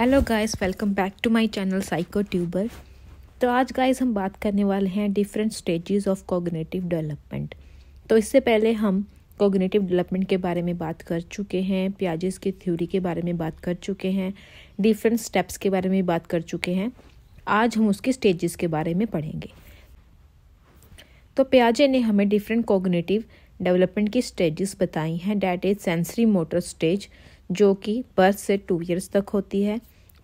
Hello guys welcome back to my channel psycho tuber तो आज guys हम बात करने वाले हैं different stages of cognitive development तो इससे पहले हम कोगनेटिव डेवलपमेंट के बारे में बात कर चुके हैं प्याजेस की थ्योरी के बारे में बात कर चुके हैं डिफरेंट स्टेप्स के बारे में बात कर चुके हैं आज हम उसके स्टेजेस के बारे में पढ़ेंगे तो प्याजे ने हमें डिफरेंट कोगनेटिव डेवलपमेंट की स्टेजेस बताई हैं that is sensory motor stage जो कि बर्थ से टू ईयर्स तक होती है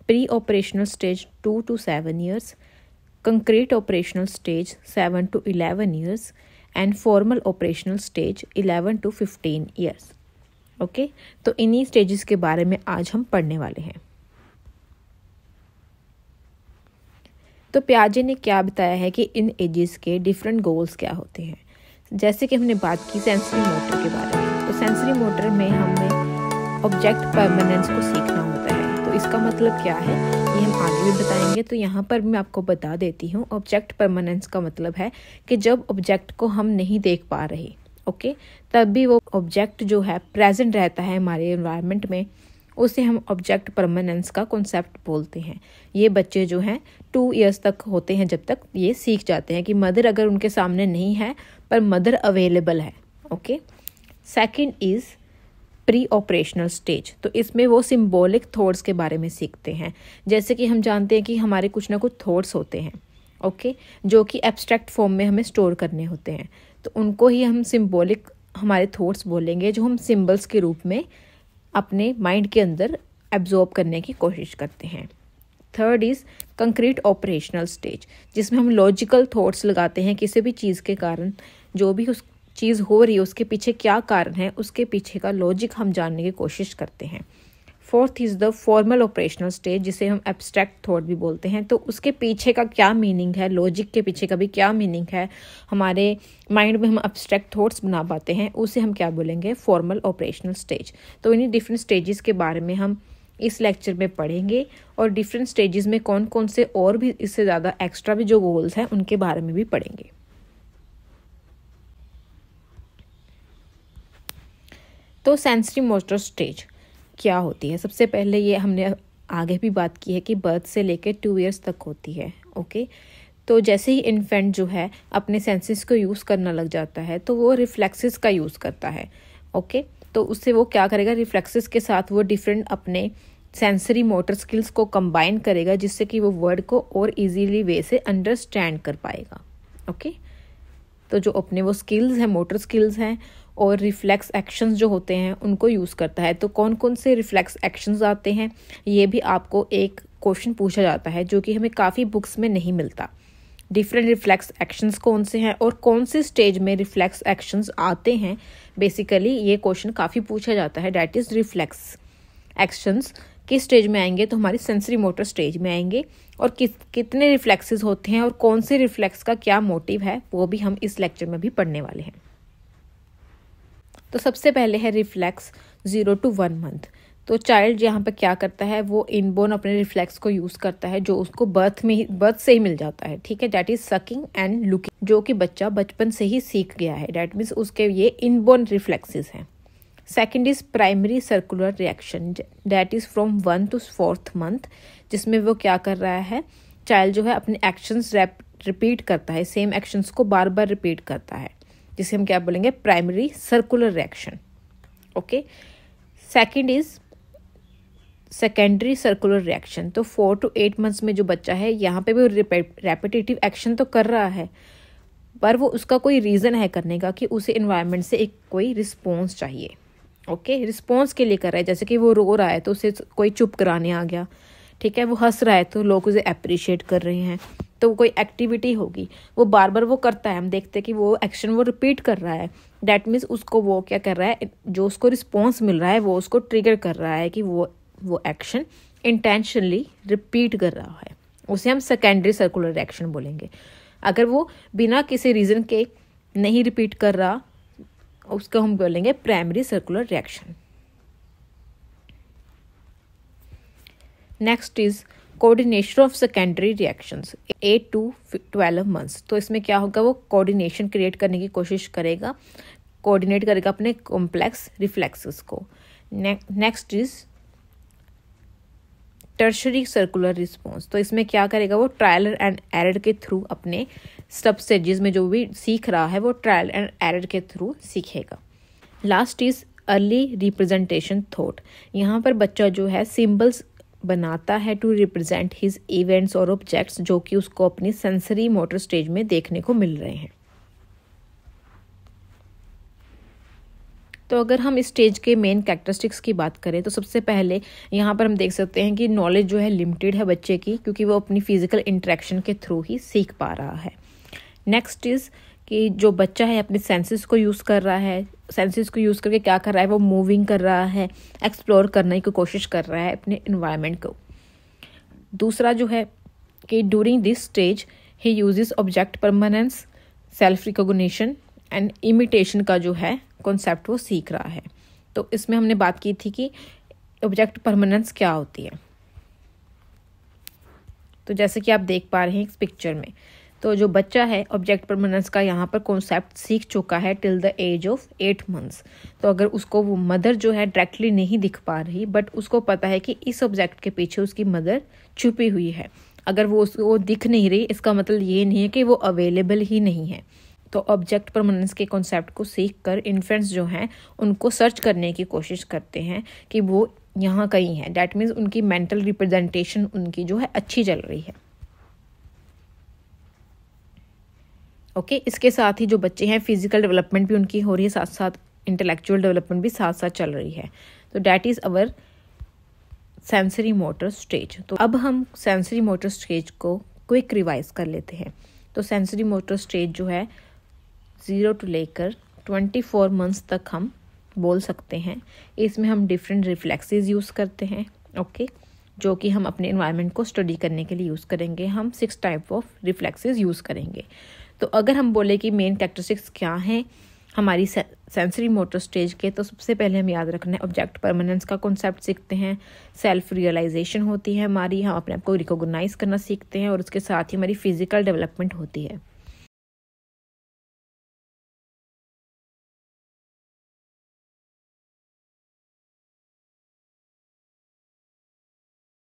pre operational stage two to seven years concrete operational stage seven to eleven years and formal operational stage eleven to fifteen years okay तो इन्हीं stages के बारे में आज हम पढ़ने वाले हैं तो प्याजे ने क्या बताया है कि इन एजेस के डिफरेंट गोल्स क्या होते हैं जैसे कि हमने बात की सेंसरी मोटर के बारे में तो सेंसरी मोटर में हमें ऑब्जेक्ट परमानेंस को सीखना होता है इसका मतलब क्या है ये हम आगे भी बताएंगे तो यहाँ पर मैं आपको बता देती हूँ ऑब्जेक्ट परमानेंस का मतलब है कि जब ऑब्जेक्ट को हम नहीं देख पा रहे ओके तब भी वो ऑब्जेक्ट जो है प्रेजेंट रहता है हमारे इन्वायरमेंट में उसे हम ऑब्जेक्ट परमानेंस का कॉन्सेप्ट बोलते हैं ये बच्चे जो हैं टू ईयर्स तक होते हैं जब तक ये सीख जाते हैं कि मदर अगर उनके सामने नहीं है पर मदर अवेलेबल है okay second is pre operational stage तो इसमें वो सिम्बोलिक थॉट्स के बारे में सीखते हैं जैसे कि हम जानते हैं कि हमारे कुछ ना कुछ थॉट्स होते हैं ओके okay? जो कि एब्स्ट्रैक्ट फॉर्म में हमें स्टोर करने होते हैं तो उनको ही हम सिम्बोलिक हमारे थॉट्स बोलेंगे जो हम सिम्बल्स के रूप में अपने माइंड के अंदर एब्जॉर्ब करने की कोशिश करते हैं third is concrete operational stage जिसमें हम लॉजिकल थॉट्स लगाते हैं किसी भी चीज़ के कारण जो भी उस चीज़ हो रही है उसके पीछे क्या कारण है उसके पीछे का लॉजिक हम जानने की कोशिश करते हैं fourth is the formal operational stage जिसे हम एब्स्ट्रैक्ट थॉट भी बोलते हैं तो उसके पीछे का क्या मीनिंग है लॉजिक के पीछे का भी क्या मीनिंग है हमारे माइंड में हम एब्स्ट्रैक्ट थॉट्स बना पाते हैं उसे हम क्या बोलेंगे फॉर्मल ऑपरेशनल स्टेज तो इन्हीं डिफरेंट स्टेजेस के बारे में हम इस लेक्चर में पढ़ेंगे और डिफरेंट स्टेजेस में कौन कौन से और भी इससे ज़्यादा एक्स्ट्रा भी जो गोल्स हैं उनके बारे में भी पढ़ेंगे तो सेंसरी मोटर स्टेज क्या होती है सबसे पहले ये हमने आगे भी बात की है कि बर्थ से लेकर टू ईयर्स तक होती है ओके तो जैसे ही इन्फेंट जो है अपने सेंसेस को यूज़ करना लग जाता है तो वो रिफ्लेक्सेस का यूज़ करता है ओके तो उससे वो क्या करेगा रिफ्लेक्सेस के साथ वो डिफरेंट अपने सेंसरी मोटर स्किल्स को कंबाइन करेगा जिससे कि वो वर्ड को और इजीली वे से अंडरस्टैंड कर पाएगा ओके तो जो अपने वो स्किल्स हैं मोटर स्किल्स हैं और रिफ्लेक्स एक्शंस जो होते हैं उनको यूज़ करता है तो कौन कौन से रिफ्लेक्स एक्शंस आते हैं ये भी आपको एक क्वेश्चन पूछा जाता है जो कि हमें काफ़ी बुक्स में नहीं मिलता डिफरेंट रिफ्लेक्स एक्शंस कौन से हैं और कौन से स्टेज में रिफ्लेक्स एक्शंस आते हैं बेसिकली ये क्वेश्चन काफ़ी पूछा जाता है डैट इज़ रिफ्लेक्स एक्शंस किस स्टेज में आएंगे तो हमारी सेंसरी मोटर स्टेज में आएंगे और किस कितने रिफ्लेक्सेस होते हैं और कौन से रिफ्लेक्स का क्या मोटिव है वो भी हम इस लेक्चर में भी पढ़ने वाले हैं तो सबसे पहले है reflex zero to one month तो चाइल्ड यहाँ पर क्या करता है वो इनबोन अपने रिफ्लेक्स को यूज़ करता है जो उसको बर्थ में ही बर्थ से ही मिल जाता है ठीक है that is sucking and looking जो कि बच्चा बचपन से ही सीख गया है डैट मीन्स उसके ये इनबोन रिफ्लेक्सेस हैं second is primary circular reaction that is from one to fourth month जिसमें वो क्या कर रहा है चाइल्ड जो है अपने एक्शंस रिपीट करता है सेम एक्शंस को बार बार रिपीट करता है जिसे हम क्या बोलेंगे primary circular reaction okay second is secondary circular reaction तो फोर टू एट मंथ्स में जो बच्चा है यहाँ पे भी रेपिटेटिव एक्शन तो कर रहा है पर वो उसका कोई रीज़न है करने का कि उसे इन्वायरमेंट से एक कोई रिस्पॉन्स चाहिए ओके okay? रिस्पॉन्स के लिए कर रहा है जैसे कि वो रो रहा है तो उसे कोई चुप कराने आ गया ठीक है वो हंस रहा है तो लोग उसे अप्रिशिएट कर रहे हैं तो कोई एक्टिविटी होगी वो बार बार वो करता है हम देखते हैं कि वो एक्शन वो रिपीट कर रहा है डैट मीन्स उसको वो क्या कर रहा है जो उसको रिस्पॉन्स मिल रहा है वो उसको ट्रिगर कर रहा है कि वो वो एक्शन इंटेंशनली रिपीट कर रहा है उसे हम सेकेंडरी सर्कुलर रिएक्शन बोलेंगे अगर वो बिना किसी रीज़न के नहीं रिपीट कर रहा उसको हम बोलेंगे primary circular reaction next is coordination of secondary reactions eight to twelve months तो इसमें क्या होगा वो कोऑर्डिनेशन क्रिएट करने की कोशिश करेगा कोऑर्डिनेट करेगा अपने कॉम्प्लेक्स रिफ्लेक्सेस को next is tertiary circular response तो इसमें क्या करेगा वो ट्रायल एंड एरर के थ्रू अपने सब स्टेजेस में जो भी सीख रहा है वो ट्रायल एंड एरर के थ्रू सीखेगा last is early representation thought यहाँ पर बच्चा जो है सिम्बल्स बनाता है टू रिप्रेजेंट हिज इवेंट्स और ऑब्जेक्ट्स जो कि उसको अपनी सेंसरी मोटर स्टेज में देखने को मिल रहे हैं तो अगर हम इस स्टेज के मेन कैरेक्टरिस्टिक्स की बात करें तो सबसे पहले यहाँ पर हम देख सकते हैं कि नॉलेज जो है लिमिटेड है बच्चे की क्योंकि वो अपनी फिजिकल इंट्रैक्शन के थ्रू ही सीख पा रहा है नेक्स्ट इज़ कि जो बच्चा है अपने सेंसेस को यूज़ कर रहा है सेंसेस को यूज़ करके क्या कर रहा है वो मूविंग कर रहा है एक्सप्लोर करने की कोशिश कर रहा है अपने इन्वायरमेंट को दूसरा जो है कि during this stage he uses object permanence self recognition and imitation का जो है कॉन्सेप्ट वो सीख रहा है तो इसमें हमने बात की थी कि ऑब्जेक्ट परमानेंस क्या होती है तो जैसे कि आप देख पा रहे हैं इस पिक्चर में तो जो बच्चा है ऑब्जेक्ट परमानेंस का यहाँ पर कॉन्सेप्ट सीख चुका है till the age of eight months तो अगर उसको वो मदर जो है डायरेक्टली नहीं दिख पा रही बट उसको पता है कि इस ऑब्जेक्ट के पीछे उसकी मदर छुपी हुई है अगर वो उसको दिख नहीं रही इसका मतलब ये नहीं है कि वो अवेलेबल ही नहीं है तो ऑब्जेक्ट परमानेंस के कॉन्सेप्ट को सीख कर इन्फेंट्स जो हैं उनको सर्च करने की कोशिश करते हैं कि वो यहाँ कहीं है डैट मीन्स उनकी मेंटल रिप्रेजेंटेशन उनकी जो है अच्छी चल रही है ओके इसके साथ ही जो बच्चे हैं फिजिकल डेवलपमेंट भी उनकी हो रही है साथ साथ इंटेलेक्चुअल डेवलपमेंट भी साथ साथ चल रही है तो that is our sensory motor stage तो अब हम सेंसरी मोटर स्टेज को क्विक रिवाइज कर लेते हैं तो सेंसरी मोटर स्टेज जो है ज़ीरो टू लेकर ट्वेंटी फोर मंथ्स तक हम बोल सकते हैं इसमें हम डिफरेंट रिफ्लेक्सेस यूज़ करते हैं ओके okay? जो कि हम अपने इन्वायरमेंट को स्टडी करने के लिए यूज़ करेंगे हम six type of reflexes use करेंगे तो अगर हम बोले कि मेन कैरेक्टरिस्टिक्स क्या हैं हमारी सेंसरी मोटर स्टेज के तो सबसे पहले हम याद रखना है ऑब्जेक्ट परमानेंस का कॉन्सेप्ट सीखते हैं सेल्फ रियलाइजेशन होती है हमारी हम अपने आप को रिकोगनाइज करना सीखते हैं और उसके साथ ही हमारी फिजिकल डेवलपमेंट होती है